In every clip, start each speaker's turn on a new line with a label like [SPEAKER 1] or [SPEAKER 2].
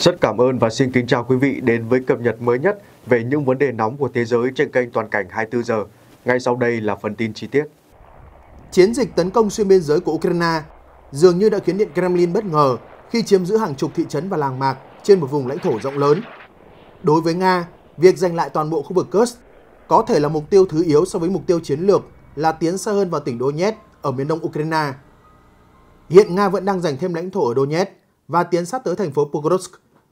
[SPEAKER 1] Rất cảm ơn và xin kính chào quý vị đến với cập nhật mới nhất về những vấn đề
[SPEAKER 2] nóng của thế giới trên kênh Toàn cảnh 24 giờ. Ngay sau đây là phần tin chi tiết. Chiến dịch tấn công xuyên biên giới của Ukraine dường như đã khiến Điện Kremlin bất ngờ khi chiếm giữ hàng chục thị trấn và làng mạc trên một vùng lãnh thổ rộng lớn. Đối với Nga, việc giành lại toàn bộ khu vực Kursk có thể là mục tiêu thứ yếu so với mục tiêu chiến lược là tiến xa hơn vào tỉnh Donetsk ở miền đông Ukraine. Hiện Nga vẫn đang giành thêm lãnh thổ ở Donetsk và tiến sát tới thành phố Pokrovsk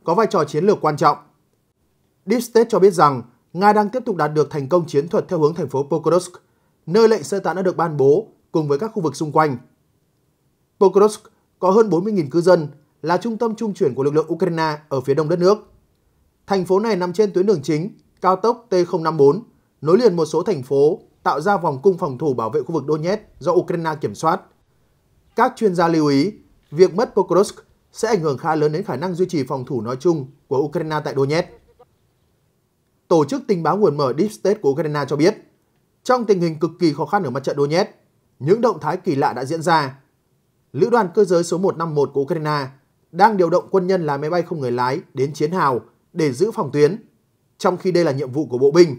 [SPEAKER 2] có vai trò chiến lược quan trọng. Deep State cho biết rằng Nga đang tiếp tục đạt được thành công chiến thuật theo hướng thành phố Pokrovsk, nơi lệnh sơ tán đã được ban bố cùng với các khu vực xung quanh. Pokrovsk có hơn 40.000 cư dân, là trung tâm trung chuyển của lực lượng Ukraine ở phía đông đất nước. Thành phố này nằm trên tuyến đường chính, cao tốc T054, nối liền một số thành phố tạo ra vòng cung phòng thủ bảo vệ khu vực Donetsk do Ukraine kiểm soát. Các chuyên gia lưu ý, việc mất Pokrovsk sẽ ảnh hưởng khá lớn đến khả năng duy trì phòng thủ nói chung của Ukraine tại Donetsk. Tổ chức tình báo nguồn mở Deep State của Ukraine cho biết, trong tình hình cực kỳ khó khăn ở mặt trận Donetsk, những động thái kỳ lạ đã diễn ra. Lữ đoàn cơ giới số 151 của Ukraine đang điều động quân nhân lái máy bay không người lái đến chiến hào để giữ phòng tuyến, trong khi đây là nhiệm vụ của bộ binh.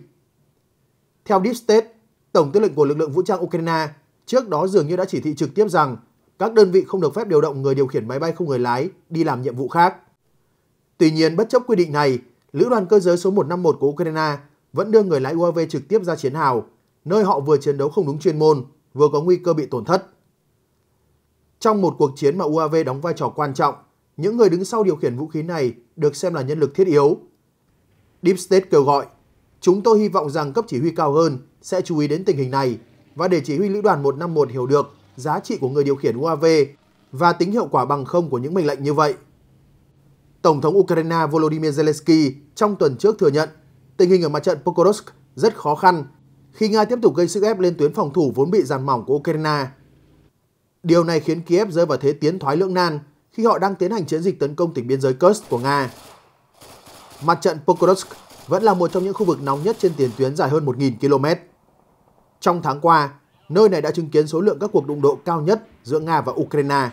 [SPEAKER 2] Theo Deep State, Tổng tư lệnh của lực lượng vũ trang Ukraine trước đó dường như đã chỉ thị trực tiếp rằng các đơn vị không được phép điều động người điều khiển máy bay không người lái đi làm nhiệm vụ khác. Tuy nhiên, bất chấp quy định này, Lữ đoàn cơ giới số 151 của Ukraine vẫn đưa người lái UAV trực tiếp ra chiến hào, nơi họ vừa chiến đấu không đúng chuyên môn, vừa có nguy cơ bị tổn thất. Trong một cuộc chiến mà UAV đóng vai trò quan trọng, những người đứng sau điều khiển vũ khí này được xem là nhân lực thiết yếu. Deep State kêu gọi, chúng tôi hy vọng rằng cấp chỉ huy cao hơn sẽ chú ý đến tình hình này và để chỉ huy lữ đoàn 151 hiểu được giá trị của người điều khiển UAV và tính hiệu quả bằng không của những mệnh lệnh như vậy. Tổng thống Ukraine Volodymyr Zelensky trong tuần trước thừa nhận tình hình ở mặt trận Pokrovsk rất khó khăn khi Nga tiếp tục gây sức ép lên tuyến phòng thủ vốn bị giàn mỏng của Ukraine. Điều này khiến Kiev rơi vào thế tiến thoái lưỡng nan khi họ đang tiến hành chiến dịch tấn công tỉnh biên giới Kursk của Nga. Mặt trận Pokrovsk vẫn là một trong những khu vực nóng nhất trên tiền tuyến dài hơn 1.000 km. Trong tháng qua, nơi này đã chứng kiến số lượng các cuộc đụng độ cao nhất giữa Nga và Ukraine.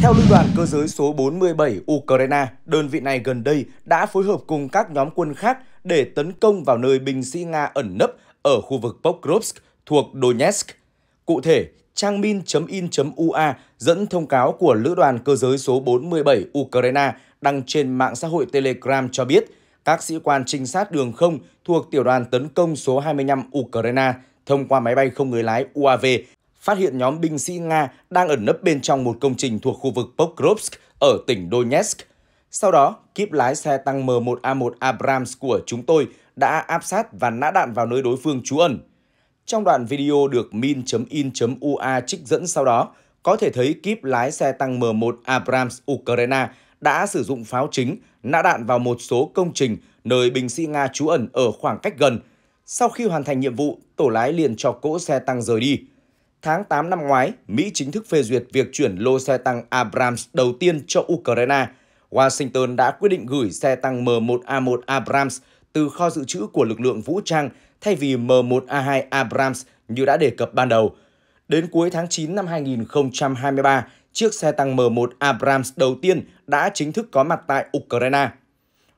[SPEAKER 1] Theo Lữ đoàn Cơ giới số 47 Ukraine, đơn vị này gần đây đã phối hợp cùng các nhóm quân khác để tấn công vào nơi binh sĩ Nga ẩn nấp ở khu vực Pokrovsk thuộc Donetsk. Cụ thể, trang min.in.ua dẫn thông cáo của Lữ đoàn Cơ giới số 47 Ukraine đăng trên mạng xã hội Telegram cho biết – các sĩ quan trinh sát đường không thuộc tiểu đoàn tấn công số 25 Ukraine thông qua máy bay không người lái UAV phát hiện nhóm binh sĩ Nga đang ẩn nấp bên trong một công trình thuộc khu vực Pokrovsk ở tỉnh Donetsk. Sau đó, kíp lái xe tăng M1A1 Abrams của chúng tôi đã áp sát và nã đạn vào nơi đối phương trú ẩn. Trong đoạn video được min.in.ua trích dẫn sau đó, có thể thấy kíp lái xe tăng M1 Abrams Ukraine đã sử dụng pháo chính nã đạn vào một số công trình nơi binh sĩ Nga trú ẩn ở khoảng cách gần. Sau khi hoàn thành nhiệm vụ, tổ lái liền cho cỗ xe tăng rời đi. Tháng 8 năm ngoái, Mỹ chính thức phê duyệt việc chuyển lô xe tăng Abrams đầu tiên cho Ukraine. Washington đã quyết định gửi xe tăng M1A1 Abrams từ kho dự trữ của lực lượng vũ trang thay vì M1A2 Abrams như đã đề cập ban đầu. Đến cuối tháng 9 năm 2023, chiếc xe tăng M1 Abrams đầu tiên đã chính thức có mặt tại Ukraine.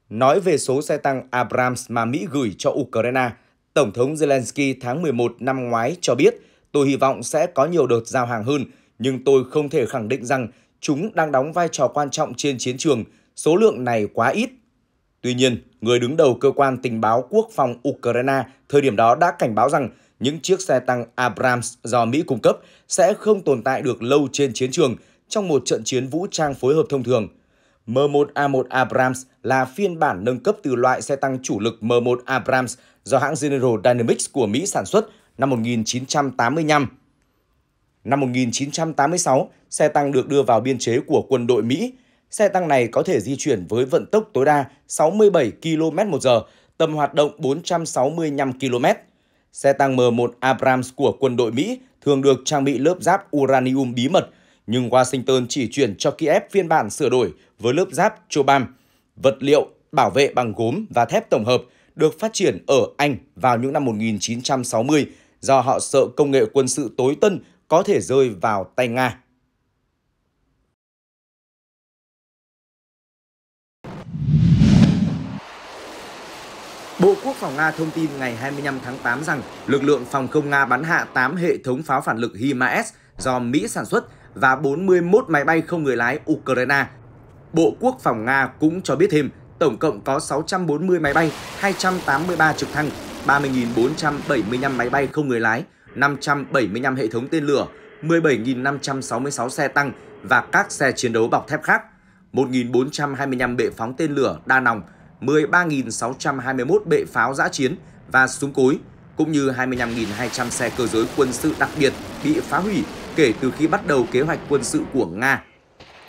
[SPEAKER 1] Nói về số xe tăng Abrams mà Mỹ gửi cho Ukraine, Tổng thống Zelensky tháng 11 năm ngoái cho biết tôi hy vọng sẽ có nhiều đợt giao hàng hơn, nhưng tôi không thể khẳng định rằng chúng đang đóng vai trò quan trọng trên chiến trường, số lượng này quá ít. Tuy nhiên, người đứng đầu cơ quan tình báo quốc phòng Ukraine thời điểm đó đã cảnh báo rằng những chiếc xe tăng Abrams do Mỹ cung cấp sẽ không tồn tại được lâu trên chiến trường trong một trận chiến vũ trang phối hợp thông thường. M1A1 Abrams là phiên bản nâng cấp từ loại xe tăng chủ lực M1 Abrams do hãng General Dynamics của Mỹ sản xuất năm 1985. Năm 1986, xe tăng được đưa vào biên chế của quân đội Mỹ. Xe tăng này có thể di chuyển với vận tốc tối đa 67 km/h, tầm hoạt động 465 km. Xe tăng M1 Abrams của quân đội Mỹ thường được trang bị lớp giáp uranium bí mật, nhưng Washington chỉ chuyển cho Kiev phiên bản sửa đổi với lớp giáp Chobam, vật liệu bảo vệ bằng gốm và thép tổng hợp được phát triển ở Anh vào những năm 1960 do họ sợ công nghệ quân sự tối tân có thể rơi vào tay Nga. Bộ Quốc phòng Nga thông tin ngày 25 tháng 8 rằng lực lượng phòng không Nga bắn hạ 8 hệ thống pháo phản lực HIMARS do Mỹ sản xuất và 41 máy bay không người lái Ukraine. Bộ Quốc phòng Nga cũng cho biết thêm tổng cộng có 640 máy bay, 283 trực thăng, 30.475 máy bay không người lái, 575 hệ thống tên lửa, 17.566 xe tăng và các xe chiến đấu bọc thép khác, 1.425 bệ phóng tên lửa đa nòng, 13.621 bệ pháo giã chiến và súng cối, cũng như 25.200 xe cơ giới quân sự đặc biệt bị phá hủy kể từ khi bắt đầu kế hoạch quân sự của Nga.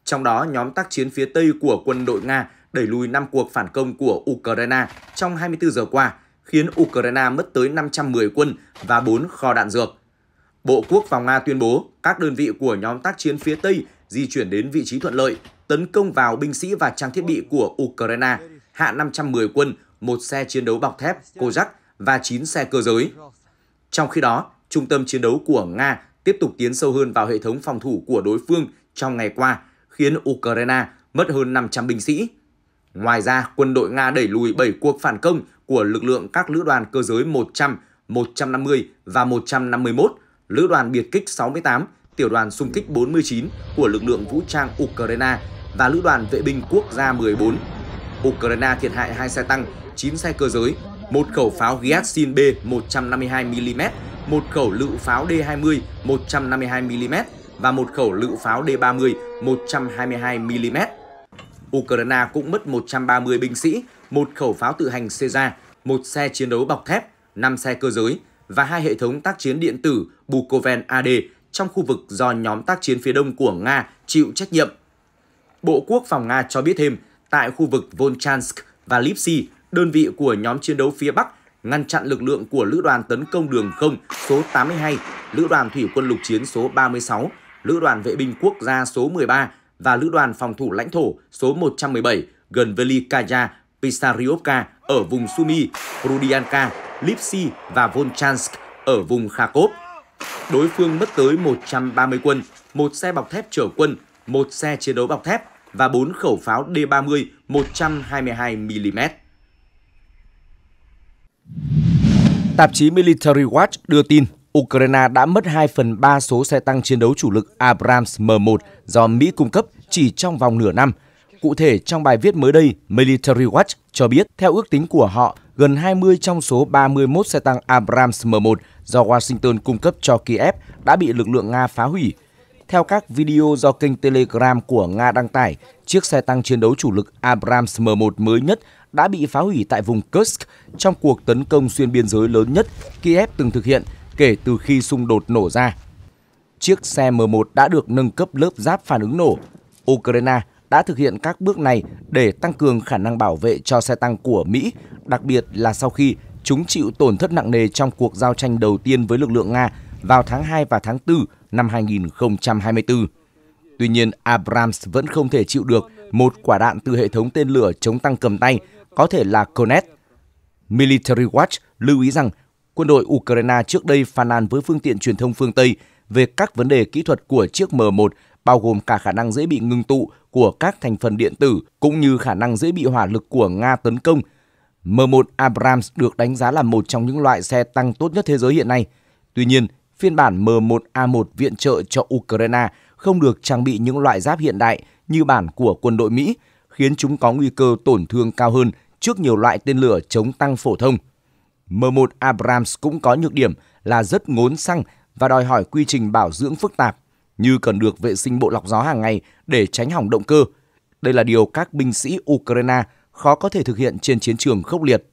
[SPEAKER 1] Trong đó, nhóm tác chiến phía Tây của quân đội Nga đẩy lùi 5 cuộc phản công của Ukraine trong 24 giờ qua, khiến Ukraine mất tới 510 quân và 4 kho đạn dược. Bộ Quốc phòng Nga tuyên bố các đơn vị của nhóm tác chiến phía Tây di chuyển đến vị trí thuận lợi, tấn công vào binh sĩ và trang thiết bị của Ukraine hạ 510 quân, một xe chiến đấu bọc thép cô Kozak và 9 xe cơ giới. Trong khi đó, trung tâm chiến đấu của Nga tiếp tục tiến sâu hơn vào hệ thống phòng thủ của đối phương trong ngày qua, khiến Ukraine mất hơn 500 binh sĩ. Ngoài ra, quân đội Nga đẩy lùi 7 cuộc phản công của lực lượng các lữ đoàn cơ giới 100, 150 và 151, lữ đoàn biệt kích 68, tiểu đoàn xung kích 49 của lực lượng vũ trang Ukraine và lữ đoàn vệ binh quốc gia 14 Ukraine thiệt hại hai xe tăng, 9 xe cơ giới, một khẩu pháo Gyatsin B 152mm, một khẩu lựu pháo D20 152mm và một khẩu lựu pháo D30 122mm. Ukraine cũng mất 130 binh sĩ, một khẩu pháo tự hành Caesar, một xe chiến đấu bọc thép, 5 xe cơ giới và hai hệ thống tác chiến điện tử Bukoven AD trong khu vực do nhóm tác chiến phía đông của Nga chịu trách nhiệm. Bộ Quốc phòng Nga cho biết thêm tại khu vực Volchansk và Lipsi, đơn vị của nhóm chiến đấu phía Bắc ngăn chặn lực lượng của Lữ đoàn tấn công đường không số 82, Lữ đoàn thủy quân lục chiến số 36, Lữ đoàn vệ binh quốc gia số 13 và Lữ đoàn phòng thủ lãnh thổ số 117 gần Velikaya Pisariovka ở vùng Sumy, Rudianka, Lipsi và Volchansk ở vùng Kharkov. Đối phương mất tới 130 quân, một xe bọc thép chở quân, một xe chiến đấu bọc thép và 4 khẩu pháo D30 122mm. Tạp chí Military Watch đưa tin Ukraine đã mất 2 phần 3 số xe tăng chiến đấu chủ lực Abrams M1 do Mỹ cung cấp chỉ trong vòng nửa năm. Cụ thể, trong bài viết mới đây, Military Watch cho biết, theo ước tính của họ, gần 20 trong số 31 xe tăng Abrams M1 do Washington cung cấp cho Kiev đã bị lực lượng Nga phá hủy, theo các video do kênh Telegram của Nga đăng tải, chiếc xe tăng chiến đấu chủ lực Abrams M1 mới nhất đã bị phá hủy tại vùng Kursk trong cuộc tấn công xuyên biên giới lớn nhất Kiev từng thực hiện kể từ khi xung đột nổ ra. Chiếc xe M1 đã được nâng cấp lớp giáp phản ứng nổ. Ukraine đã thực hiện các bước này để tăng cường khả năng bảo vệ cho xe tăng của Mỹ, đặc biệt là sau khi chúng chịu tổn thất nặng nề trong cuộc giao tranh đầu tiên với lực lượng Nga vào tháng 2 và tháng 4 năm 2024. Tuy nhiên, Abrams vẫn không thể chịu được một quả đạn từ hệ thống tên lửa chống tăng cầm tay, có thể là Konet. Military Watch lưu ý rằng quân đội Ukraine trước đây phàn nàn với phương tiện truyền thông phương Tây về các vấn đề kỹ thuật của chiếc M1 bao gồm cả khả năng dễ bị ngưng tụ của các thành phần điện tử cũng như khả năng dễ bị hỏa lực của Nga tấn công. M1 Abrams được đánh giá là một trong những loại xe tăng tốt nhất thế giới hiện nay. Tuy nhiên, phiên bản M1A1 viện trợ cho Ukraine không được trang bị những loại giáp hiện đại như bản của quân đội Mỹ, khiến chúng có nguy cơ tổn thương cao hơn trước nhiều loại tên lửa chống tăng phổ thông. M1 Abrams cũng có nhược điểm là rất ngốn xăng và đòi hỏi quy trình bảo dưỡng phức tạp, như cần được vệ sinh bộ lọc gió hàng ngày để tránh hỏng động cơ. Đây là điều các binh sĩ Ukraine khó có thể thực hiện trên chiến trường khốc liệt.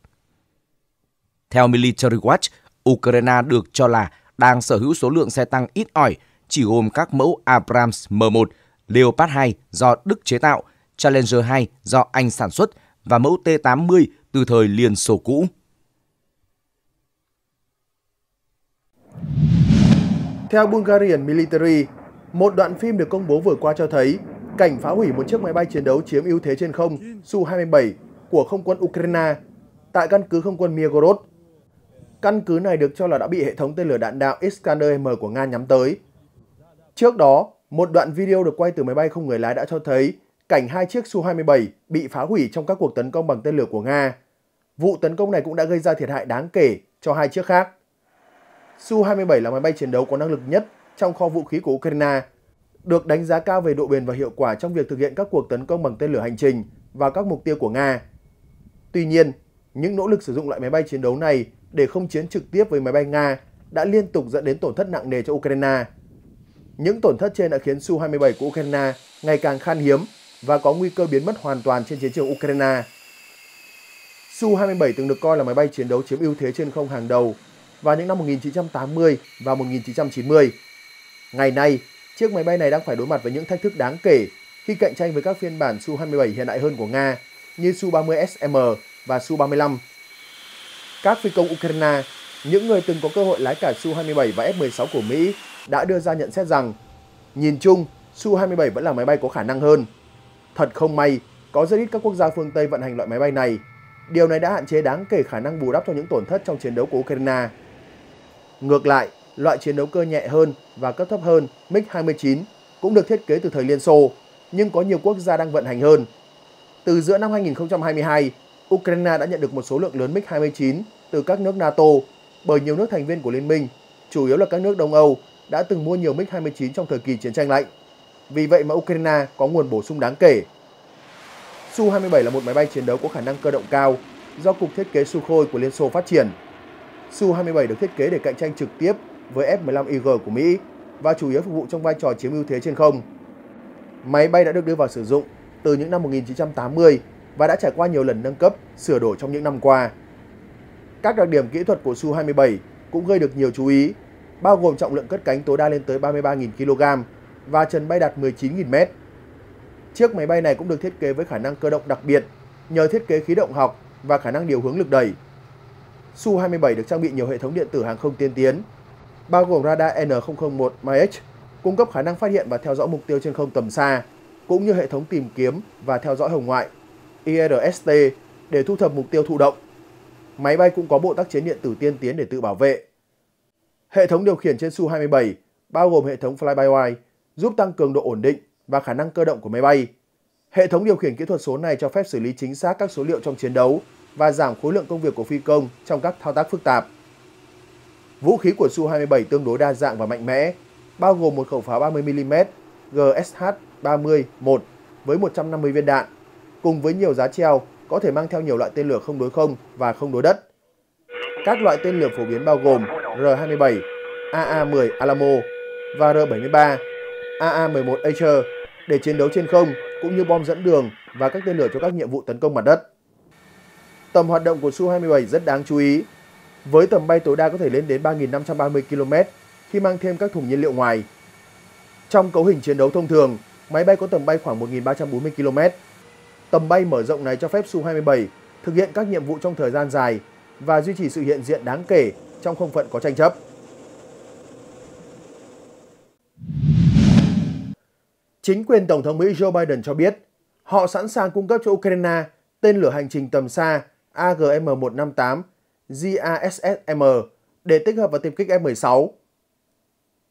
[SPEAKER 1] Theo Military Watch, Ukraine được cho là đang sở hữu số lượng xe tăng ít ỏi, chỉ gồm các mẫu Abrams M1, Leopard 2 do Đức chế tạo, Challenger 2 do Anh sản xuất và mẫu T-80 từ thời Liên Xô cũ.
[SPEAKER 2] Theo Bulgarian Military, một đoạn phim được công bố vừa qua cho thấy cảnh phá hủy một chiếc máy bay chiến đấu chiếm ưu thế trên không Su-27 của không quân Ukraine tại căn cứ không quân Mirgorod Căn cứ này được cho là đã bị hệ thống tên lửa đạn đạo Iskander-M của Nga nhắm tới. Trước đó, một đoạn video được quay từ máy bay không người lái đã cho thấy cảnh hai chiếc Su-27 bị phá hủy trong các cuộc tấn công bằng tên lửa của Nga. Vụ tấn công này cũng đã gây ra thiệt hại đáng kể cho hai chiếc khác. Su-27 là máy bay chiến đấu có năng lực nhất trong kho vũ khí của Ukraine, được đánh giá cao về độ bền và hiệu quả trong việc thực hiện các cuộc tấn công bằng tên lửa hành trình và các mục tiêu của Nga. Tuy nhiên, những nỗ lực sử dụng loại máy bay chiến đấu này để không chiến trực tiếp với máy bay Nga đã liên tục dẫn đến tổn thất nặng nề cho Ukraine. Những tổn thất trên đã khiến Su-27 của Ukraine ngày càng khan hiếm và có nguy cơ biến mất hoàn toàn trên chiến trường Ukraine. Su-27 từng được coi là máy bay chiến đấu chiếm ưu thế trên không hàng đầu vào những năm 1980 và 1990. Ngày nay, chiếc máy bay này đang phải đối mặt với những thách thức đáng kể khi cạnh tranh với các phiên bản Su-27 hiện đại hơn của Nga như Su-30SM và Su-35 các phi công Ukraine, những người từng có cơ hội lái cả Su-27 và F-16 của Mỹ, đã đưa ra nhận xét rằng, nhìn chung, Su-27 vẫn là máy bay có khả năng hơn. Thật không may, có rất ít các quốc gia phương Tây vận hành loại máy bay này. Điều này đã hạn chế đáng kể khả năng bù đắp cho những tổn thất trong chiến đấu của Ukraine. Ngược lại, loại chiến đấu cơ nhẹ hơn và cấp thấp hơn MiG-29 cũng được thiết kế từ thời Liên Xô, nhưng có nhiều quốc gia đang vận hành hơn. Từ giữa năm 2022, Ukraine đã nhận được một số lượng lớn MiG-29 từ các nước NATO bởi nhiều nước thành viên của liên minh, chủ yếu là các nước Đông Âu, đã từng mua nhiều MiG-29 trong thời kỳ chiến tranh lạnh. Vì vậy mà Ukraine có nguồn bổ sung đáng kể. Su-27 là một máy bay chiến đấu có khả năng cơ động cao do Cục Thiết kế Sukhoi của Liên Xô phát triển. Su-27 được thiết kế để cạnh tranh trực tiếp với F-15IG của Mỹ và chủ yếu phục vụ trong vai trò chiếm ưu thế trên không. Máy bay đã được đưa vào sử dụng từ những năm 1980 và đã trải qua nhiều lần nâng cấp, sửa đổi trong những năm qua. Các đặc điểm kỹ thuật của Su-27 cũng gây được nhiều chú ý, bao gồm trọng lượng cất cánh tối đa lên tới 33.000 kg và trần bay đạt 19.000 m. Chiếc máy bay này cũng được thiết kế với khả năng cơ động đặc biệt nhờ thiết kế khí động học và khả năng điều hướng lực đẩy. Su-27 được trang bị nhiều hệ thống điện tử hàng không tiên tiến, bao gồm radar N001 MH cung cấp khả năng phát hiện và theo dõi mục tiêu trên không tầm xa, cũng như hệ thống tìm kiếm và theo dõi hồng ngoại IRST để thu thập mục tiêu thụ động máy bay cũng có bộ tác chiến điện tử tiên tiến để tự bảo vệ. Hệ thống điều khiển trên Su-27 bao gồm hệ thống fly-by-wire giúp tăng cường độ ổn định và khả năng cơ động của máy bay. Hệ thống điều khiển kỹ thuật số này cho phép xử lý chính xác các số liệu trong chiến đấu và giảm khối lượng công việc của phi công trong các thao tác phức tạp. Vũ khí của Su-27 tương đối đa dạng và mạnh mẽ, bao gồm một khẩu pháo 30mm GSH-30-1 với 150 viên đạn, cùng với nhiều giá treo có thể mang theo nhiều loại tên lửa không đối không và không đối đất. Các loại tên lửa phổ biến bao gồm R-27, AA-10 Alamo và R-73, AA-11 Acer để chiến đấu trên không cũng như bom dẫn đường và các tên lửa cho các nhiệm vụ tấn công mặt đất. Tầm hoạt động của Su-27 rất đáng chú ý, với tầm bay tối đa có thể lên đến 3.530 km khi mang thêm các thùng nhiên liệu ngoài. Trong cấu hình chiến đấu thông thường, máy bay có tầm bay khoảng 1.340 km Tầm bay mở rộng này cho phép Su-27 thực hiện các nhiệm vụ trong thời gian dài và duy trì sự hiện diện đáng kể trong không phận có tranh chấp. Chính quyền Tổng thống Mỹ Joe Biden cho biết họ sẵn sàng cung cấp cho Ukraine tên lửa hành trình tầm xa AGM-158 JASSM để tích hợp vào tiêm kích F-16.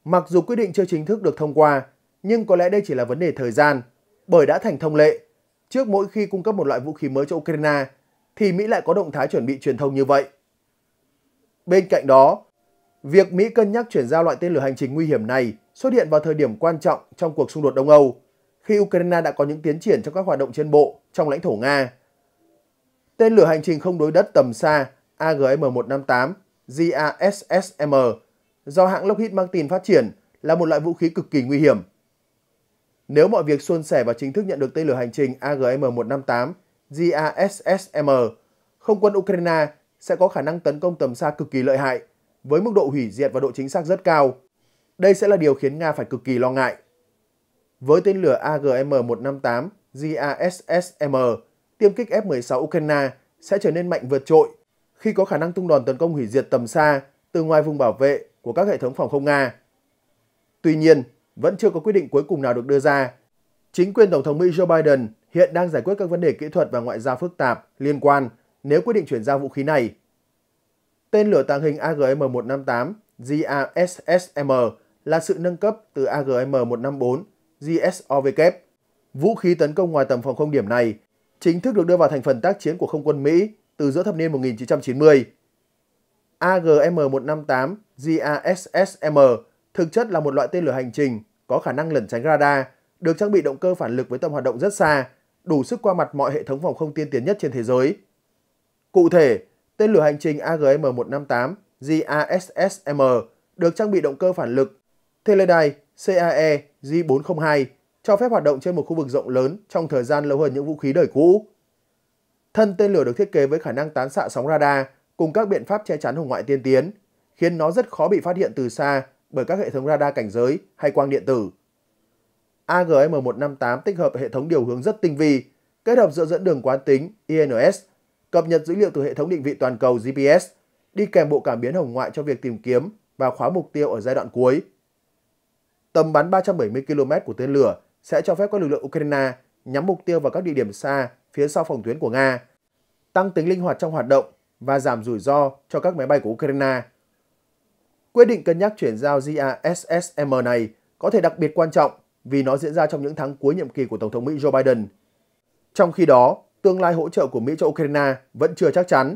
[SPEAKER 2] Mặc dù quyết định chưa chính thức được thông qua, nhưng có lẽ đây chỉ là vấn đề thời gian, bởi đã thành thông lệ trước mỗi khi cung cấp một loại vũ khí mới cho Ukraine, thì Mỹ lại có động thái chuẩn bị truyền thông như vậy. Bên cạnh đó, việc Mỹ cân nhắc chuyển giao loại tên lửa hành trình nguy hiểm này xuất hiện vào thời điểm quan trọng trong cuộc xung đột Đông Âu, khi Ukraine đã có những tiến triển trong các hoạt động trên bộ trong lãnh thổ Nga. Tên lửa hành trình không đối đất tầm xa AGM-158 GASSM do hãng Lockheed Martin phát triển là một loại vũ khí cực kỳ nguy hiểm – nếu mọi việc suôn sẻ và chính thức nhận được tên lửa hành trình AGM-158 GASSM, không quân Ukraine sẽ có khả năng tấn công tầm xa cực kỳ lợi hại, với mức độ hủy diệt và độ chính xác rất cao. Đây sẽ là điều khiến Nga phải cực kỳ lo ngại. Với tên lửa AGM-158 GASSM, tiêm kích F-16 Ukraine sẽ trở nên mạnh vượt trội khi có khả năng tung đòn tấn công hủy diệt tầm xa từ ngoài vùng bảo vệ của các hệ thống phòng không Nga. Tuy nhiên, vẫn chưa có quyết định cuối cùng nào được đưa ra. Chính quyền Tổng thống Mỹ Joe Biden hiện đang giải quyết các vấn đề kỹ thuật và ngoại giao phức tạp liên quan nếu quyết định chuyển giao vũ khí này. Tên lửa tàng hình AGM-158 GASSM là sự nâng cấp từ AGM-154 GSOVK. Vũ khí tấn công ngoài tầm phòng không điểm này chính thức được đưa vào thành phần tác chiến của không quân Mỹ từ giữa thập niên 1990. AGM-158 GASSM thực chất là một loại tên lửa hành trình có khả năng lẩn tránh radar, được trang bị động cơ phản lực với tầm hoạt động rất xa, đủ sức qua mặt mọi hệ thống phòng không tiên tiến nhất trên thế giới. Cụ thể, tên lửa hành trình AGM-158 GASSM được trang bị động cơ phản lực Teledyne CAE G402 cho phép hoạt động trên một khu vực rộng lớn trong thời gian lâu hơn những vũ khí đời cũ. Thân tên lửa được thiết kế với khả năng tán xạ sóng radar cùng các biện pháp che chắn hồng ngoại tiên tiến, khiến nó rất khó bị phát hiện từ xa bởi các hệ thống radar cảnh giới hay quang điện tử. AGM-158 tích hợp hệ thống điều hướng rất tinh vi, kết hợp giữa dẫn đường quán tính INS, cập nhật dữ liệu từ hệ thống định vị toàn cầu GPS, đi kèm bộ cảm biến hồng ngoại cho việc tìm kiếm và khóa mục tiêu ở giai đoạn cuối. Tầm bắn 370 km của tên lửa sẽ cho phép các lực lượng Ukraine nhắm mục tiêu vào các địa điểm xa phía sau phòng tuyến của Nga, tăng tính linh hoạt trong hoạt động và giảm rủi ro cho các máy bay của Ukraine. Quyết định cân nhắc chuyển giao GASSM này có thể đặc biệt quan trọng vì nó diễn ra trong những tháng cuối nhiệm kỳ của Tổng thống Mỹ Joe Biden. Trong khi đó, tương lai hỗ trợ của Mỹ cho Ukraine vẫn chưa chắc chắn.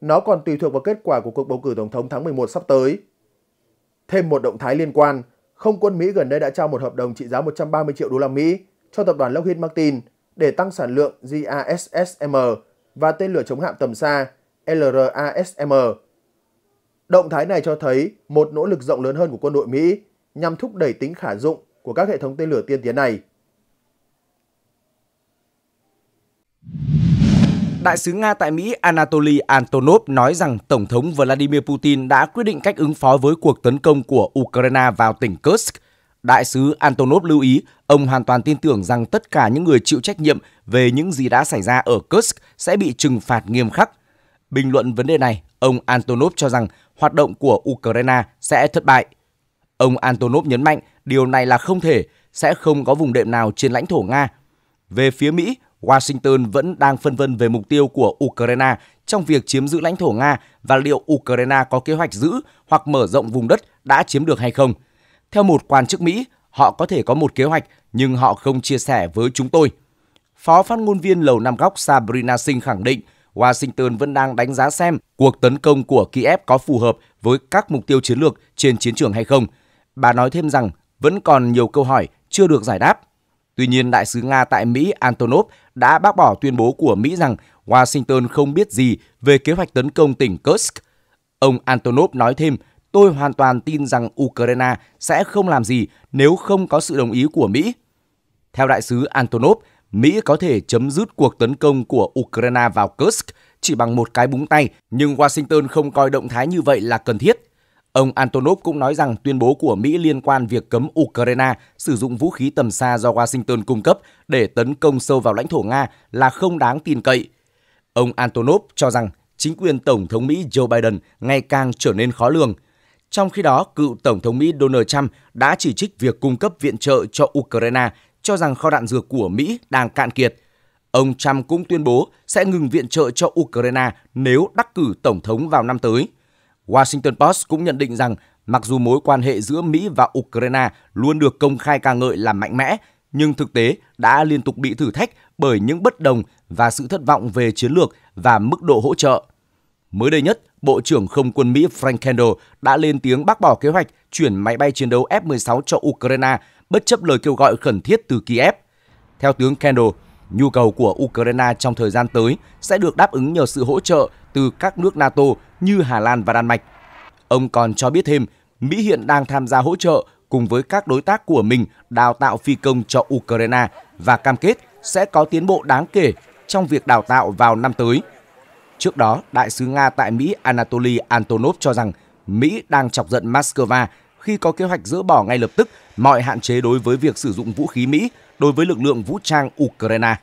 [SPEAKER 2] Nó còn tùy thuộc vào kết quả của cuộc bầu cử Tổng thống tháng 11 sắp tới. Thêm một động thái liên quan, không quân Mỹ gần đây đã trao một hợp đồng trị giá 130 triệu đô la Mỹ cho tập đoàn Lockheed Martin để tăng sản lượng GASSM và tên lửa chống hạm tầm xa LRASM Động thái này cho thấy một nỗ lực rộng lớn hơn của quân đội Mỹ nhằm thúc đẩy tính khả dụng của các hệ thống tên lửa tiên tiến này.
[SPEAKER 1] Đại sứ Nga tại Mỹ Anatoly Antonov nói rằng Tổng thống Vladimir Putin đã quyết định cách ứng phó với cuộc tấn công của Ukraine vào tỉnh Kursk. Đại sứ Antonov lưu ý, ông hoàn toàn tin tưởng rằng tất cả những người chịu trách nhiệm về những gì đã xảy ra ở Kursk sẽ bị trừng phạt nghiêm khắc. Bình luận vấn đề này, ông Antonov cho rằng hoạt động của Ukraine sẽ thất bại. Ông Antonov nhấn mạnh điều này là không thể, sẽ không có vùng đệm nào trên lãnh thổ Nga. Về phía Mỹ, Washington vẫn đang phân vân về mục tiêu của Ukraine trong việc chiếm giữ lãnh thổ Nga và liệu Ukraine có kế hoạch giữ hoặc mở rộng vùng đất đã chiếm được hay không. Theo một quan chức Mỹ, họ có thể có một kế hoạch nhưng họ không chia sẻ với chúng tôi. Phó phát ngôn viên Lầu Năm Góc Sabrina Singh khẳng định – Washington vẫn đang đánh giá xem cuộc tấn công của Kiev có phù hợp với các mục tiêu chiến lược trên chiến trường hay không. Bà nói thêm rằng vẫn còn nhiều câu hỏi chưa được giải đáp. Tuy nhiên, đại sứ Nga tại Mỹ Antonov đã bác bỏ tuyên bố của Mỹ rằng Washington không biết gì về kế hoạch tấn công tỉnh Kursk. Ông Antonov nói thêm, tôi hoàn toàn tin rằng Ukraine sẽ không làm gì nếu không có sự đồng ý của Mỹ. Theo đại sứ Antonov, Mỹ có thể chấm dứt cuộc tấn công của Ukraine vào Kursk chỉ bằng một cái búng tay, nhưng Washington không coi động thái như vậy là cần thiết. Ông Antonov cũng nói rằng tuyên bố của Mỹ liên quan việc cấm Ukraine sử dụng vũ khí tầm xa do Washington cung cấp để tấn công sâu vào lãnh thổ Nga là không đáng tin cậy. Ông Antonov cho rằng chính quyền Tổng thống Mỹ Joe Biden ngày càng trở nên khó lường. Trong khi đó, cựu Tổng thống Mỹ Donald Trump đã chỉ trích việc cung cấp viện trợ cho Ukraine – cho rằng kho đạn dược của Mỹ đang cạn kiệt. Ông Trump cũng tuyên bố sẽ ngừng viện trợ cho Ukraine nếu đắc cử Tổng thống vào năm tới. Washington Post cũng nhận định rằng mặc dù mối quan hệ giữa Mỹ và Ukraine luôn được công khai ca ngợi là mạnh mẽ, nhưng thực tế đã liên tục bị thử thách bởi những bất đồng và sự thất vọng về chiến lược và mức độ hỗ trợ. Mới đây nhất, Bộ trưởng Không quân Mỹ Frank Kendall đã lên tiếng bác bỏ kế hoạch chuyển máy bay chiến đấu F-16 cho Ukraine bất chấp lời kêu gọi khẩn thiết từ Kiev. Theo tướng Kendall, nhu cầu của Ukraine trong thời gian tới sẽ được đáp ứng nhờ sự hỗ trợ từ các nước NATO như Hà Lan và Đan Mạch. Ông còn cho biết thêm, Mỹ hiện đang tham gia hỗ trợ cùng với các đối tác của mình đào tạo phi công cho Ukraine và cam kết sẽ có tiến bộ đáng kể trong việc đào tạo vào năm tới. Trước đó, đại sứ Nga tại Mỹ Anatoly Antonov cho rằng Mỹ đang chọc giận Moscow khi có kế hoạch dỡ bỏ ngay lập tức mọi hạn chế đối với việc sử dụng vũ khí Mỹ đối với lực lượng vũ trang Ukraine.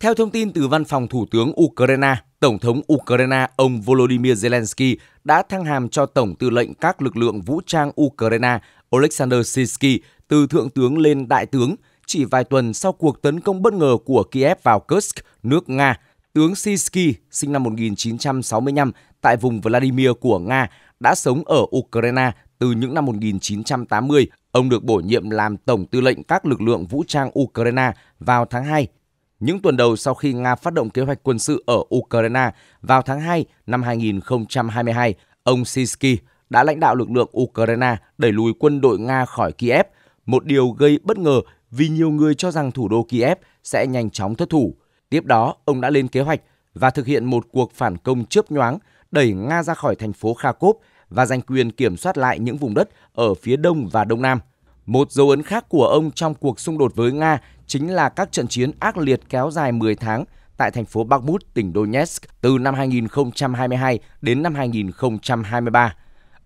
[SPEAKER 1] Theo thông tin từ văn phòng Thủ tướng Ukraine, Tổng thống Ukraine ông Volodymyr Zelensky đã thăng hàm cho Tổng tư lệnh các lực lượng vũ trang Ukraine Oleksandr Sisky từ Thượng tướng lên Đại tướng chỉ vài tuần sau cuộc tấn công bất ngờ của Kiev vào Kursk, nước Nga. Tướng Sisky, sinh năm 1965, tại vùng Vladimir của Nga đã sống ở Ukraine từ những năm 1980. Ông được bổ nhiệm làm Tổng tư lệnh các lực lượng vũ trang Ukraine vào tháng 2. Những tuần đầu sau khi Nga phát động kế hoạch quân sự ở Ukraine vào tháng 2 năm 2022, ông Sisky đã lãnh đạo lực lượng Ukraine đẩy lùi quân đội Nga khỏi Kiev, một điều gây bất ngờ vì nhiều người cho rằng thủ đô Kiev sẽ nhanh chóng thất thủ. Tiếp đó, ông đã lên kế hoạch và thực hiện một cuộc phản công chớp nhoáng – đẩy Nga ra khỏi thành phố Kharkov và giành quyền kiểm soát lại những vùng đất ở phía đông và đông nam. Một dấu ấn khác của ông trong cuộc xung đột với Nga chính là các trận chiến ác liệt kéo dài 10 tháng tại thành phố Bakhmut, tỉnh Donetsk từ năm 2022 đến năm 2023.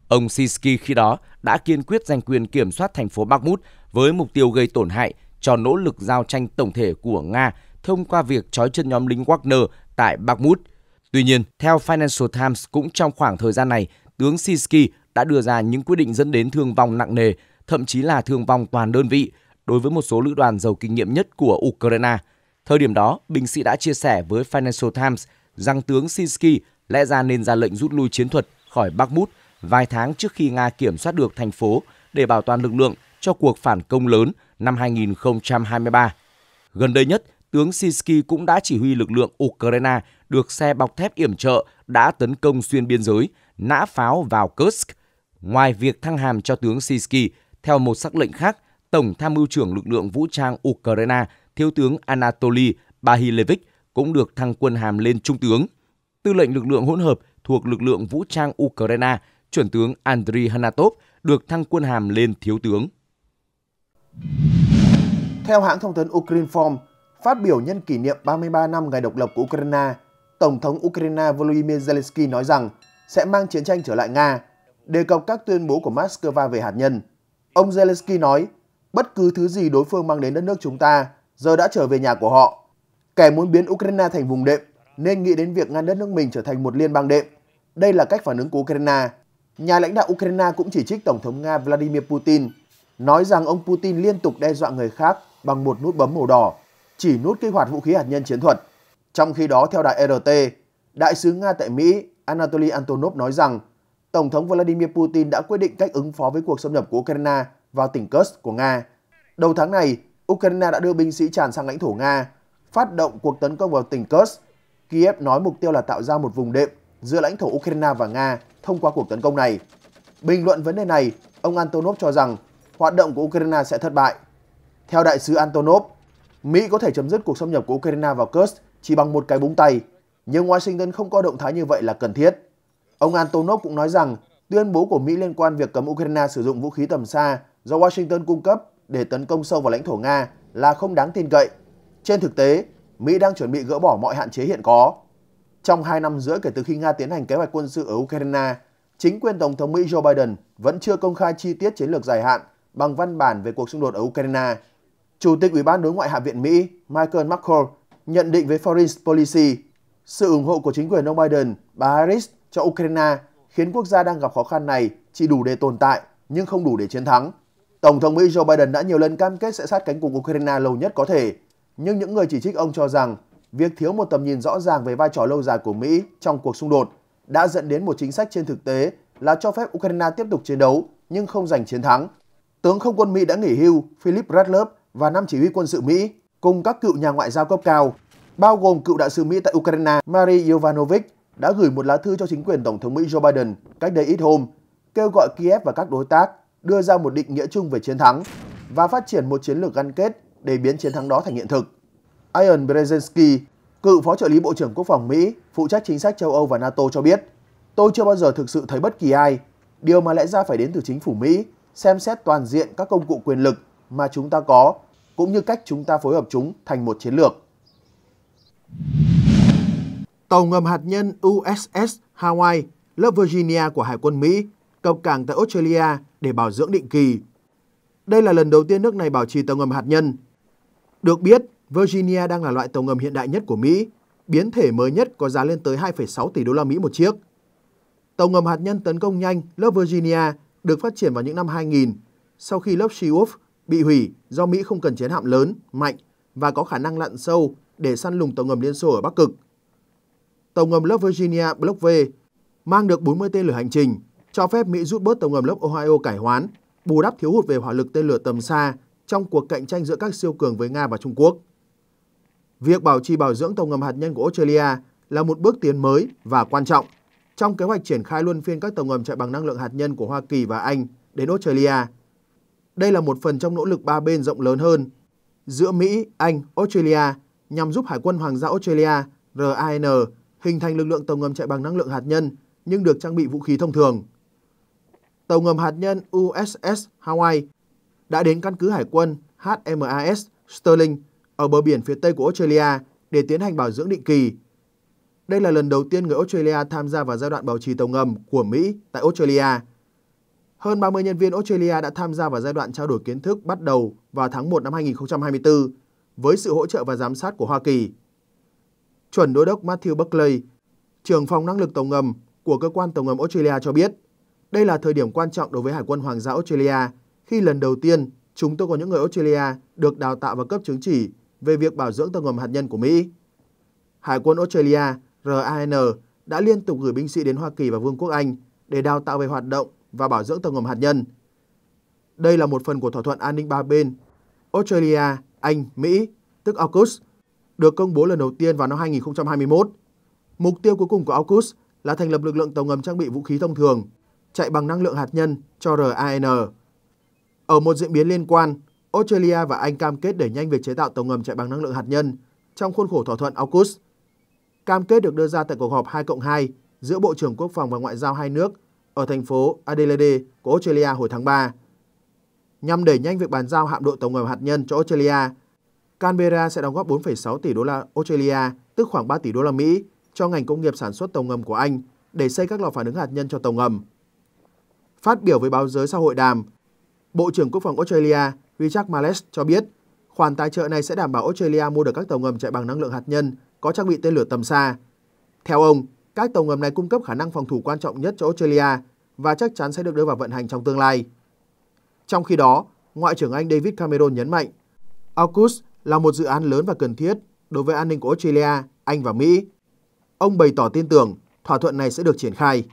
[SPEAKER 1] Ông Sisky khi đó đã kiên quyết giành quyền kiểm soát thành phố Bakhmut với mục tiêu gây tổn hại cho nỗ lực giao tranh tổng thể của Nga thông qua việc trói chân nhóm lính Wagner tại Bakhmut – Tuy nhiên, theo Financial Times, cũng trong khoảng thời gian này, tướng Siski đã đưa ra những quyết định dẫn đến thương vong nặng nề, thậm chí là thương vong toàn đơn vị đối với một số lữ đoàn giàu kinh nghiệm nhất của Ukraine. Thời điểm đó, binh sĩ đã chia sẻ với Financial Times rằng tướng Siski lẽ ra nên ra lệnh rút lui chiến thuật khỏi Bakhmut vài tháng trước khi Nga kiểm soát được thành phố để bảo toàn lực lượng cho cuộc phản công lớn năm 2023. Gần đây nhất, tướng Siski cũng đã chỉ huy lực lượng Ukraine được xe bọc thép yểm trợ đã tấn công xuyên biên giới, nã pháo vào Kursk. Ngoài việc thăng hàm cho tướng Sisky, theo một sắc lệnh khác, Tổng tham mưu trưởng lực lượng vũ trang Ukraine, Thiếu tướng Anatoly Bahilevich cũng được thăng quân hàm lên trung tướng. Tư lệnh lực lượng hỗn hợp thuộc lực lượng vũ trang Ukraine, chuẩn tướng Andriy Hanatov được thăng quân hàm lên thiếu tướng.
[SPEAKER 2] Theo hãng thông tấn Ukrinform, phát biểu nhân kỷ niệm 33 năm ngày độc lập của Ukraine Tổng thống Ukraine Volodymyr Zelensky nói rằng sẽ mang chiến tranh trở lại Nga, đề cập các tuyên bố của Moscow về hạt nhân. Ông Zelensky nói, bất cứ thứ gì đối phương mang đến đất nước chúng ta giờ đã trở về nhà của họ. Kẻ muốn biến Ukraine thành vùng đệm nên nghĩ đến việc ngăn đất nước mình trở thành một liên bang đệm. Đây là cách phản ứng của Ukraine. Nhà lãnh đạo Ukraine cũng chỉ trích Tổng thống Nga Vladimir Putin, nói rằng ông Putin liên tục đe dọa người khác bằng một nút bấm màu đỏ, chỉ nút kích hoạt vũ khí hạt nhân chiến thuật. Trong khi đó, theo đài e RT, Đại sứ Nga tại Mỹ Anatoly Antonov nói rằng Tổng thống Vladimir Putin đã quyết định cách ứng phó với cuộc xâm nhập của Ukraine vào tỉnh Kursk của Nga. Đầu tháng này, Ukraine đã đưa binh sĩ tràn sang lãnh thổ Nga, phát động cuộc tấn công vào tỉnh Kursk. Kiev nói mục tiêu là tạo ra một vùng đệm giữa lãnh thổ Ukraine và Nga thông qua cuộc tấn công này. Bình luận vấn đề này, ông Antonov cho rằng hoạt động của Ukraine sẽ thất bại. Theo đại sứ Antonov, Mỹ có thể chấm dứt cuộc xâm nhập của Ukraine vào Kursk chỉ bằng một cái búng tay, nhưng Washington không có động thái như vậy là cần thiết. Ông Antonov cũng nói rằng tuyên bố của Mỹ liên quan việc cấm Ukraine sử dụng vũ khí tầm xa do Washington cung cấp để tấn công sâu vào lãnh thổ Nga là không đáng tin cậy. Trên thực tế, Mỹ đang chuẩn bị gỡ bỏ mọi hạn chế hiện có. Trong 2 năm rưỡi kể từ khi Nga tiến hành kế hoạch quân sự ở Ukraine, chính quyền Tổng thống Mỹ Joe Biden vẫn chưa công khai chi tiết chiến lược dài hạn bằng văn bản về cuộc xung đột ở Ukraine. Chủ tịch Ủy ban Đối ngoại Hạ viện Mỹ Michael McCall nhận định với Foreign Policy, sự ủng hộ của chính quyền ông Biden, bà Harris cho Ukraine khiến quốc gia đang gặp khó khăn này chỉ đủ để tồn tại nhưng không đủ để chiến thắng. Tổng thống Mỹ Joe Biden đã nhiều lần cam kết sẽ sát cánh cùng Ukraine lâu nhất có thể, nhưng những người chỉ trích ông cho rằng việc thiếu một tầm nhìn rõ ràng về vai trò lâu dài của Mỹ trong cuộc xung đột đã dẫn đến một chính sách trên thực tế là cho phép Ukraine tiếp tục chiến đấu nhưng không giành chiến thắng. Tướng không quân Mỹ đã nghỉ hưu Philip Radcliffe và năm chỉ huy quân sự Mỹ cùng các cựu nhà ngoại giao cấp cao bao gồm cựu đại sứ Mỹ tại Ukraine Mary Yovanovitch, đã gửi một lá thư cho chính quyền Tổng thống Mỹ Joe Biden cách đây ít hôm, kêu gọi Kiev và các đối tác đưa ra một định nghĩa chung về chiến thắng và phát triển một chiến lược gắn kết để biến chiến thắng đó thành hiện thực. Ian Brzezinski, cựu phó trợ lý Bộ trưởng Quốc phòng Mỹ, phụ trách chính sách châu Âu và NATO cho biết, Tôi chưa bao giờ thực sự thấy bất kỳ ai, điều mà lẽ ra phải đến từ chính phủ Mỹ, xem xét toàn diện các công cụ quyền lực mà chúng ta có, cũng như cách chúng ta phối hợp chúng thành một chiến lược. Tàu ngầm hạt nhân USS Hawaii lớp Virginia của Hải quân Mỹ cập cảng tại Australia để bảo dưỡng định kỳ. Đây là lần đầu tiên nước này bảo trì tàu ngầm hạt nhân. Được biết, Virginia đang là loại tàu ngầm hiện đại nhất của Mỹ, biến thể mới nhất có giá lên tới 2,6 tỷ đô la Mỹ một chiếc. Tàu ngầm hạt nhân tấn công nhanh lớp Virginia được phát triển vào những năm 2000 sau khi lớp Seawolf bị hủy do Mỹ không cần chiến hạm lớn, mạnh và có khả năng lặn sâu để săn lùng tàu ngầm Liên Xô ở Bắc Cực. Tàu ngầm lớp Virginia Block V mang được 40 tên lửa hành trình, cho phép Mỹ rút bớt tàu ngầm lớp Ohio cải hoán, bù đắp thiếu hụt về hỏa lực tên lửa tầm xa trong cuộc cạnh tranh giữa các siêu cường với Nga và Trung Quốc. Việc bảo trì bảo dưỡng tàu ngầm hạt nhân của Australia là một bước tiến mới và quan trọng trong kế hoạch triển khai luân phiên các tàu ngầm chạy bằng năng lượng hạt nhân của Hoa Kỳ và Anh đến Australia. Đây là một phần trong nỗ lực ba bên rộng lớn hơn giữa Mỹ, Anh, Australia nhằm giúp Hải quân Hoàng gia Australia RAN hình thành lực lượng tàu ngầm chạy bằng năng lượng hạt nhân nhưng được trang bị vũ khí thông thường. Tàu ngầm hạt nhân USS Hawaii đã đến căn cứ Hải quân HMAS Sterling ở bờ biển phía tây của Australia để tiến hành bảo dưỡng định kỳ. Đây là lần đầu tiên người Australia tham gia vào giai đoạn bảo trì tàu ngầm của Mỹ tại Australia. Hơn 30 nhân viên Australia đã tham gia vào giai đoạn trao đổi kiến thức bắt đầu vào tháng 1 năm 2024 với sự hỗ trợ và giám sát của Hoa Kỳ. Chuẩn đô đốc Matthew Buckley, trưởng phòng năng lực tàu ngầm của cơ quan tàu ngầm Australia cho biết, đây là thời điểm quan trọng đối với Hải quân Hoàng gia Australia khi lần đầu tiên chúng tôi có những người Australia được đào tạo và cấp chứng chỉ về việc bảo dưỡng tàu ngầm hạt nhân của Mỹ. Hải quân Australia RAN đã liên tục gửi binh sĩ đến Hoa Kỳ và Vương quốc Anh để đào tạo về hoạt động và bảo dưỡng tàu ngầm hạt nhân. Đây là một phần của thỏa thuận an ninh ba bên. Australia anh, Mỹ, tức AUKUS, được công bố lần đầu tiên vào năm 2021. Mục tiêu cuối cùng của AUKUS là thành lập lực lượng tàu ngầm trang bị vũ khí thông thường, chạy bằng năng lượng hạt nhân cho RAN. Ở một diễn biến liên quan, Australia và Anh cam kết đẩy nhanh việc chế tạo tàu ngầm chạy bằng năng lượng hạt nhân trong khuôn khổ thỏa thuận AUKUS. Cam kết được đưa ra tại cuộc họp 2 cộng 2 giữa Bộ trưởng Quốc phòng và Ngoại giao hai nước ở thành phố Adelaide của Australia hồi tháng 3 nhằm đẩy nhanh việc bàn giao hạm đội tàu ngầm hạt nhân cho Australia. Canberra sẽ đóng góp 4,6 tỷ đô la Australia, tức khoảng 3 tỷ đô la Mỹ, cho ngành công nghiệp sản xuất tàu ngầm của Anh để xây các lò phản ứng hạt nhân cho tàu ngầm. Phát biểu với báo giới sau hội đàm, Bộ trưởng Quốc phòng Australia Richard Marles cho biết khoản tài trợ này sẽ đảm bảo Australia mua được các tàu ngầm chạy bằng năng lượng hạt nhân có trang bị tên lửa tầm xa. Theo ông, các tàu ngầm này cung cấp khả năng phòng thủ quan trọng nhất cho Australia và chắc chắn sẽ được đưa vào vận hành trong tương lai. Trong khi đó, Ngoại trưởng Anh David Cameron nhấn mạnh, AUKUS là một dự án lớn và cần thiết đối với an ninh của Australia, Anh và Mỹ. Ông bày tỏ tin tưởng thỏa thuận này sẽ được triển khai.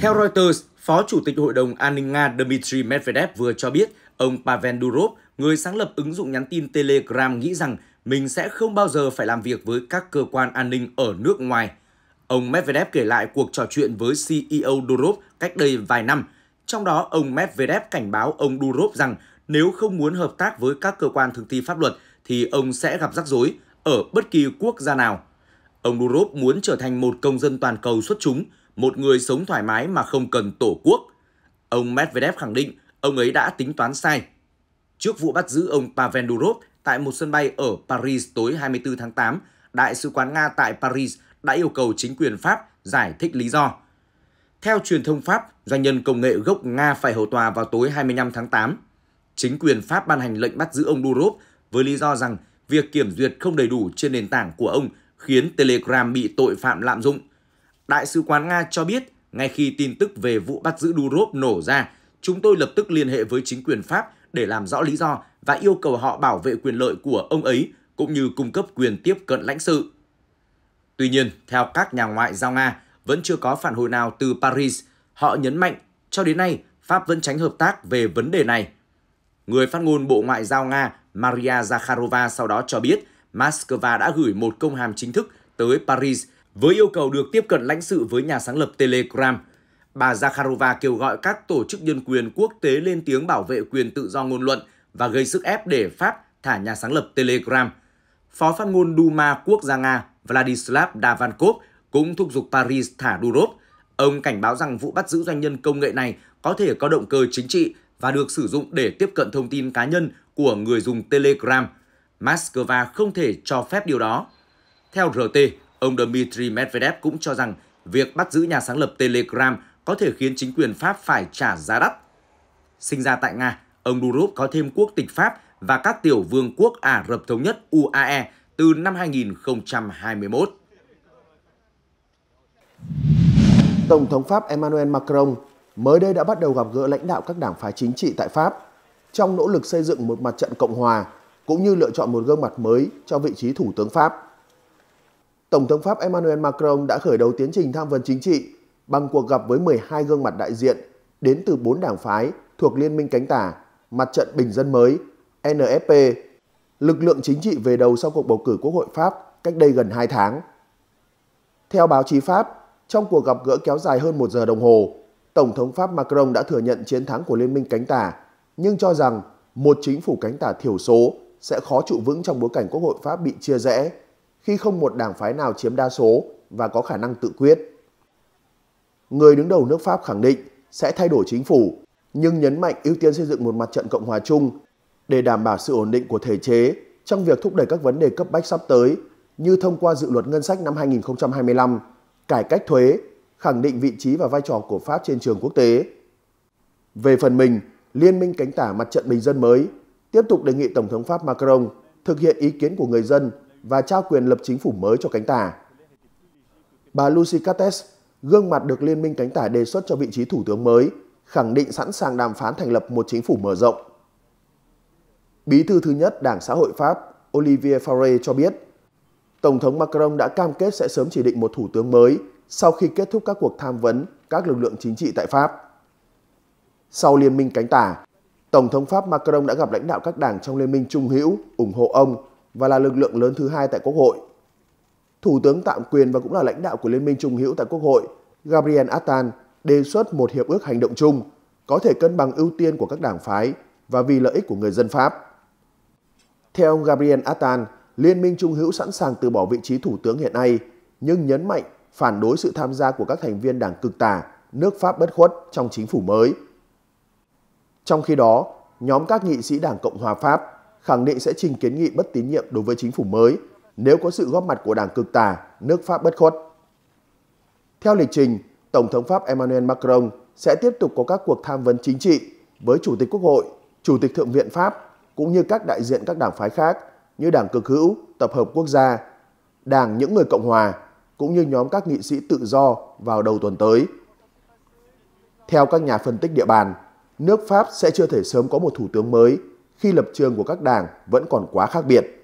[SPEAKER 1] Theo Reuters, Phó Chủ tịch Hội đồng An ninh Nga Dmitry Medvedev vừa cho biết ông Pavel Durov, người sáng lập ứng dụng nhắn tin Telegram nghĩ rằng mình sẽ không bao giờ phải làm việc với các cơ quan an ninh ở nước ngoài – Ông Medvedev kể lại cuộc trò chuyện với CEO Durov cách đây vài năm. Trong đó, ông Medvedev cảnh báo ông Durov rằng nếu không muốn hợp tác với các cơ quan thực thi pháp luật thì ông sẽ gặp rắc rối ở bất kỳ quốc gia nào. Ông Durov muốn trở thành một công dân toàn cầu xuất chúng, một người sống thoải mái mà không cần tổ quốc. Ông Medvedev khẳng định ông ấy đã tính toán sai. Trước vụ bắt giữ ông Pavel Durov tại một sân bay ở Paris tối 24 tháng 8, Đại sứ quán Nga tại Paris đã yêu cầu chính quyền Pháp giải thích lý do. Theo truyền thông Pháp, doanh nhân công nghệ gốc Nga phải hầu tòa vào tối 25 tháng 8. Chính quyền Pháp ban hành lệnh bắt giữ ông Durov với lý do rằng việc kiểm duyệt không đầy đủ trên nền tảng của ông khiến Telegram bị tội phạm lạm dụng. Đại sứ quán Nga cho biết, ngay khi tin tức về vụ bắt giữ Durov nổ ra, chúng tôi lập tức liên hệ với chính quyền Pháp để làm rõ lý do và yêu cầu họ bảo vệ quyền lợi của ông ấy cũng như cung cấp quyền tiếp cận lãnh sự. Tuy nhiên, theo các nhà ngoại giao Nga, vẫn chưa có phản hồi nào từ Paris. Họ nhấn mạnh, cho đến nay, Pháp vẫn tránh hợp tác về vấn đề này. Người phát ngôn Bộ Ngoại giao Nga Maria Zakharova sau đó cho biết Moscow đã gửi một công hàm chính thức tới Paris với yêu cầu được tiếp cận lãnh sự với nhà sáng lập Telegram. Bà Zakharova kêu gọi các tổ chức nhân quyền quốc tế lên tiếng bảo vệ quyền tự do ngôn luận và gây sức ép để Pháp thả nhà sáng lập Telegram. Phó phát ngôn Duma Quốc gia Nga Vladislav Davankov cũng thúc giục Paris thả Durov. Ông cảnh báo rằng vụ bắt giữ doanh nhân công nghệ này có thể có động cơ chính trị và được sử dụng để tiếp cận thông tin cá nhân của người dùng Telegram. Moscow không thể cho phép điều đó. Theo RT, ông Dmitry Medvedev cũng cho rằng việc bắt giữ nhà sáng lập Telegram có thể khiến chính quyền Pháp phải trả giá đắt. Sinh ra tại Nga, ông Durov có thêm quốc tịch Pháp và các tiểu vương quốc Ả Rập Thống Nhất UAE từ năm 2021.
[SPEAKER 2] Tổng thống Pháp Emmanuel Macron mới đây đã bắt đầu gặp gỡ lãnh đạo các đảng phái chính trị tại Pháp trong nỗ lực xây dựng một mặt trận Cộng hòa cũng như lựa chọn một gương mặt mới cho vị trí Thủ tướng Pháp. Tổng thống Pháp Emmanuel Macron đã khởi đầu tiến trình tham vấn chính trị bằng cuộc gặp với 12 gương mặt đại diện đến từ 4 đảng phái thuộc Liên minh cánh tả, Mặt trận Bình dân mới, NFP, lực lượng chính trị về đầu sau cuộc bầu cử Quốc hội Pháp cách đây gần 2 tháng. Theo báo chí Pháp, trong cuộc gặp gỡ kéo dài hơn 1 giờ đồng hồ, Tổng thống Pháp Macron đã thừa nhận chiến thắng của Liên minh cánh tả, nhưng cho rằng một chính phủ cánh tả thiểu số sẽ khó trụ vững trong bối cảnh Quốc hội Pháp bị chia rẽ, khi không một đảng phái nào chiếm đa số và có khả năng tự quyết. Người đứng đầu nước Pháp khẳng định sẽ thay đổi chính phủ, nhưng nhấn mạnh ưu tiên xây dựng một mặt trận Cộng hòa chung để đảm bảo sự ổn định của thể chế trong việc thúc đẩy các vấn đề cấp bách sắp tới như thông qua dự luật ngân sách năm 2025, cải cách thuế, khẳng định vị trí và vai trò của Pháp trên trường quốc tế. Về phần mình, Liên minh cánh tả mặt trận bình dân mới tiếp tục đề nghị Tổng thống Pháp Macron thực hiện ý kiến của người dân và trao quyền lập chính phủ mới cho cánh tả. Bà Lucy Cates, gương mặt được Liên minh cánh tả đề xuất cho vị trí thủ tướng mới, khẳng định sẵn sàng đàm phán thành lập một chính phủ mở rộng Bí thư thứ nhất Đảng Xã hội Pháp Olivier Faure cho biết, Tổng thống Macron đã cam kết sẽ sớm chỉ định một thủ tướng mới sau khi kết thúc các cuộc tham vấn các lực lượng chính trị tại Pháp. Sau liên minh cánh tả, Tổng thống Pháp Macron đã gặp lãnh đạo các đảng trong liên minh trung hữu ủng hộ ông và là lực lượng lớn thứ hai tại Quốc hội. Thủ tướng tạm quyền và cũng là lãnh đạo của Liên minh Trung hữu tại Quốc hội, Gabriel Attal đề xuất một hiệp ước hành động chung có thể cân bằng ưu tiên của các đảng phái và vì lợi ích của người dân Pháp. Theo ông Gabriel Attal, Liên minh Trung hữu sẵn sàng từ bỏ vị trí thủ tướng hiện nay, nhưng nhấn mạnh phản đối sự tham gia của các thành viên đảng cực tả, nước Pháp bất khuất trong chính phủ mới. Trong khi đó, nhóm các nghị sĩ Đảng Cộng hòa Pháp khẳng định sẽ trình kiến nghị bất tín nhiệm đối với chính phủ mới nếu có sự góp mặt của Đảng cực tả, nước Pháp bất khuất. Theo lịch trình, Tổng thống Pháp Emmanuel Macron sẽ tiếp tục có các cuộc tham vấn chính trị với Chủ tịch Quốc hội, Chủ tịch Thượng viện Pháp cũng như các đại diện các đảng phái khác như Đảng Cực hữu, Tập hợp Quốc gia, Đảng những người Cộng hòa cũng như nhóm các nghị sĩ tự do vào đầu tuần tới. Theo các nhà phân tích địa bàn, nước Pháp sẽ chưa thể sớm có một thủ tướng mới khi lập trường của các đảng vẫn còn quá khác biệt.